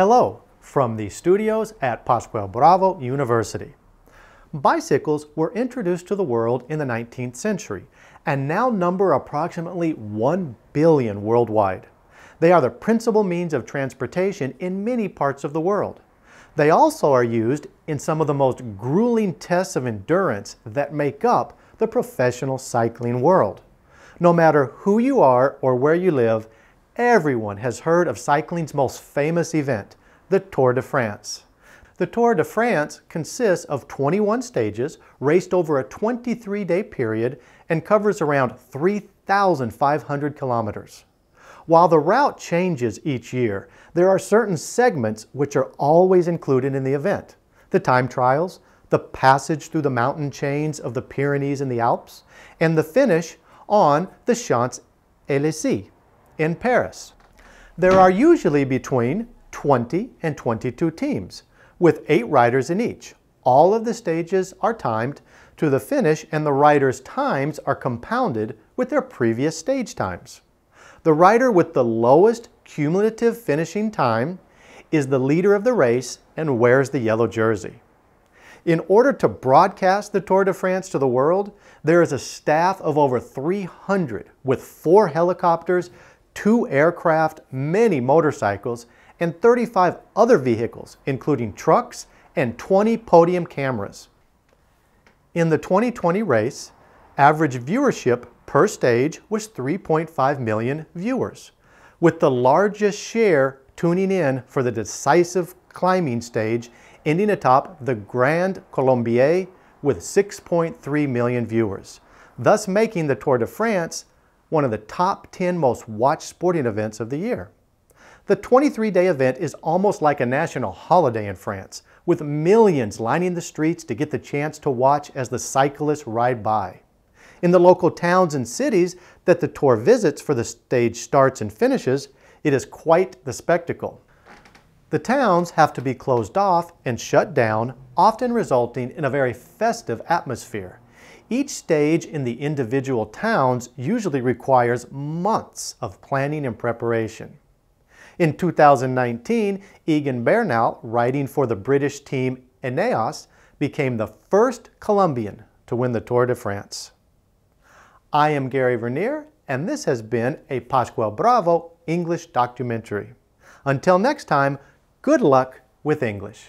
Hello from the studios at Pascual Bravo University. Bicycles were introduced to the world in the 19th century and now number approximately 1 billion worldwide. They are the principal means of transportation in many parts of the world. They also are used in some of the most grueling tests of endurance that make up the professional cycling world. No matter who you are or where you live, Everyone has heard of cycling's most famous event, the Tour de France. The Tour de France consists of 21 stages raced over a 23-day period and covers around 3,500 kilometers. While the route changes each year, there are certain segments which are always included in the event. The time trials, the passage through the mountain chains of the Pyrenees and the Alps, and the finish on the Champs-Élysées in Paris. There are usually between 20 and 22 teams, with eight riders in each. All of the stages are timed to the finish and the riders' times are compounded with their previous stage times. The rider with the lowest cumulative finishing time is the leader of the race and wears the yellow jersey. In order to broadcast the Tour de France to the world, there is a staff of over 300 with four helicopters, two aircraft, many motorcycles, and 35 other vehicles, including trucks and 20 podium cameras. In the 2020 race, average viewership per stage was 3.5 million viewers, with the largest share tuning in for the decisive climbing stage ending atop the Grand Colombier with 6.3 million viewers, thus making the Tour de France one of the top 10 most watched sporting events of the year. The 23-day event is almost like a national holiday in France, with millions lining the streets to get the chance to watch as the cyclists ride by. In the local towns and cities that the tour visits for the stage starts and finishes, it is quite the spectacle. The towns have to be closed off and shut down, often resulting in a very festive atmosphere, each stage in the individual towns usually requires months of planning and preparation. In 2019, Egan Bernal, riding for the British team Ineos, became the first Colombian to win the Tour de France. I am Gary Vernier, and this has been a Pascual Bravo English documentary. Until next time, good luck with English.